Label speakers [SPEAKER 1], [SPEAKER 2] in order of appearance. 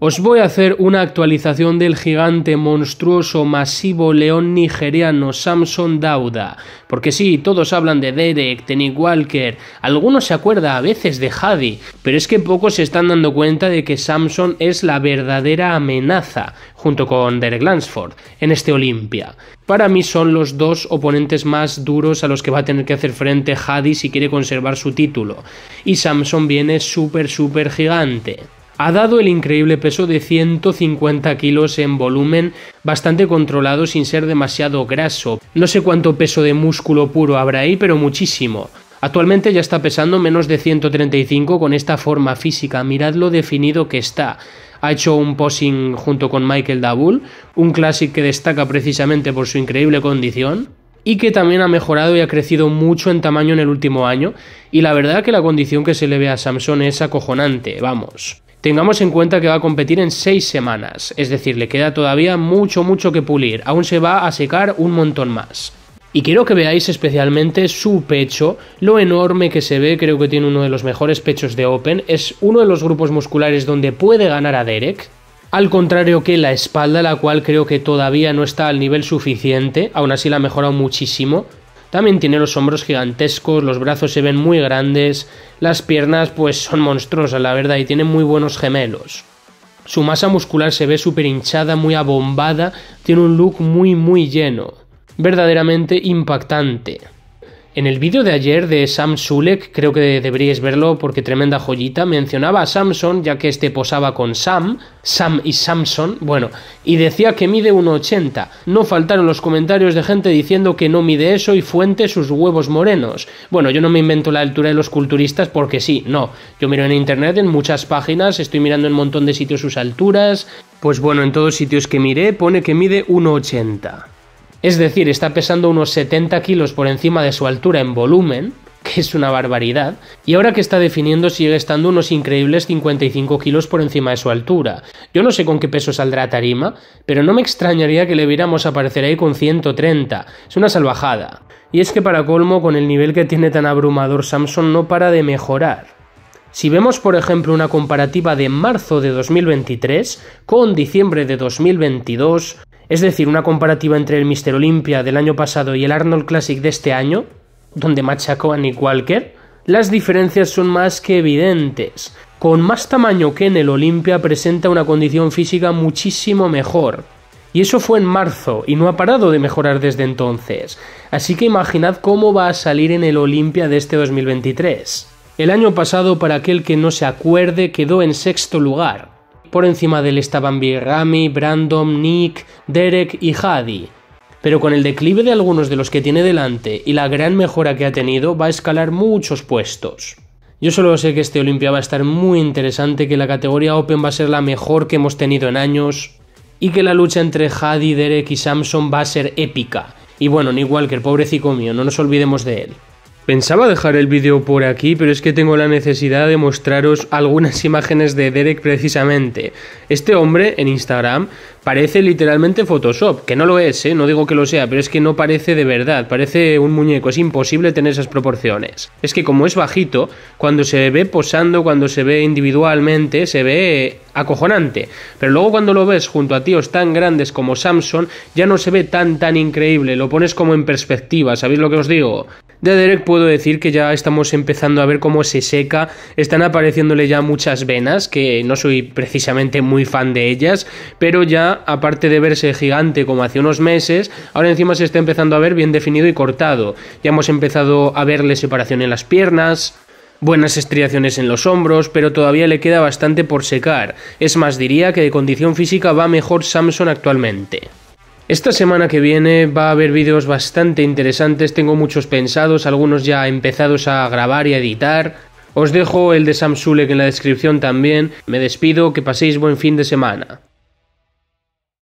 [SPEAKER 1] Os voy a hacer una actualización del gigante monstruoso masivo león nigeriano Samson Dauda, porque sí, todos hablan de Derek, Tenny Walker, algunos se acuerdan a veces de Hadi, pero es que pocos se están dando cuenta de que Samson es la verdadera amenaza, junto con Derek Lansford, en este Olimpia. Para mí son los dos oponentes más duros a los que va a tener que hacer frente Hadi si quiere conservar su título, y Samson viene súper súper gigante ha dado el increíble peso de 150 kilos en volumen, bastante controlado sin ser demasiado graso. No sé cuánto peso de músculo puro habrá ahí, pero muchísimo. Actualmente ya está pesando menos de 135 con esta forma física, mirad lo definido que está. Ha hecho un posing junto con Michael Dabul, un clásico que destaca precisamente por su increíble condición, y que también ha mejorado y ha crecido mucho en tamaño en el último año, y la verdad que la condición que se le ve a Samson es acojonante, vamos. Tengamos en cuenta que va a competir en seis semanas, es decir, le queda todavía mucho, mucho que pulir, aún se va a secar un montón más. Y quiero que veáis especialmente su pecho, lo enorme que se ve, creo que tiene uno de los mejores pechos de Open, es uno de los grupos musculares donde puede ganar a Derek, al contrario que la espalda, la cual creo que todavía no está al nivel suficiente, aún así la ha mejorado muchísimo, también tiene los hombros gigantescos, los brazos se ven muy grandes, las piernas pues son monstruosas la verdad y tiene muy buenos gemelos. Su masa muscular se ve súper hinchada, muy abombada, tiene un look muy muy lleno, verdaderamente impactante. En el vídeo de ayer de Sam Sulek, creo que deberíais verlo porque tremenda joyita, mencionaba a Samson, ya que este posaba con Sam, Sam y Samson, bueno, y decía que mide 1,80. No faltaron los comentarios de gente diciendo que no mide eso y fuente sus huevos morenos. Bueno, yo no me invento la altura de los culturistas porque sí, no. Yo miro en internet, en muchas páginas, estoy mirando en un montón de sitios sus alturas. Pues bueno, en todos sitios que miré pone que mide 1,80. Es decir, está pesando unos 70 kilos por encima de su altura en volumen, que es una barbaridad, y ahora que está definiendo sigue estando unos increíbles 55 kilos por encima de su altura. Yo no sé con qué peso saldrá Tarima, pero no me extrañaría que le viéramos aparecer ahí con 130, es una salvajada. Y es que para colmo, con el nivel que tiene tan abrumador Samson no para de mejorar. Si vemos por ejemplo una comparativa de marzo de 2023 con diciembre de 2022, es decir, una comparativa entre el Mr. Olympia del año pasado y el Arnold Classic de este año, donde machacó a Nick Walker, las diferencias son más que evidentes. Con más tamaño que en el Olympia presenta una condición física muchísimo mejor. Y eso fue en marzo, y no ha parado de mejorar desde entonces. Así que imaginad cómo va a salir en el Olympia de este 2023. El año pasado, para aquel que no se acuerde, quedó en sexto lugar, por encima de él estaban Birrami, Brandon, Nick, Derek y Hadi. Pero con el declive de algunos de los que tiene delante y la gran mejora que ha tenido, va a escalar muchos puestos. Yo solo sé que este Olimpia va a estar muy interesante, que la categoría Open va a ser la mejor que hemos tenido en años y que la lucha entre Hadi, Derek y Samson va a ser épica. Y bueno, igual que el pobrecito mío, no nos olvidemos de él. Pensaba dejar el vídeo por aquí, pero es que tengo la necesidad de mostraros algunas imágenes de Derek precisamente. Este hombre en Instagram parece literalmente Photoshop, que no lo es, ¿eh? no digo que lo sea, pero es que no parece de verdad, parece un muñeco, es imposible tener esas proporciones. Es que como es bajito, cuando se ve posando, cuando se ve individualmente, se ve acojonante, pero luego cuando lo ves junto a tíos tan grandes como Samson, ya no se ve tan tan increíble, lo pones como en perspectiva, ¿sabéis lo que os digo? de Derek puedo decir que ya estamos empezando a ver cómo se seca, están apareciéndole ya muchas venas, que no soy precisamente muy fan de ellas, pero ya aparte de verse gigante como hace unos meses, ahora encima se está empezando a ver bien definido y cortado. Ya hemos empezado a verle separación en las piernas, buenas estriaciones en los hombros, pero todavía le queda bastante por secar. Es más, diría que de condición física va mejor Samson actualmente. Esta semana que viene va a haber vídeos bastante interesantes, tengo muchos pensados, algunos ya empezados a grabar y a editar. Os dejo el de Samsung en la descripción también. Me despido, que paséis buen fin de semana.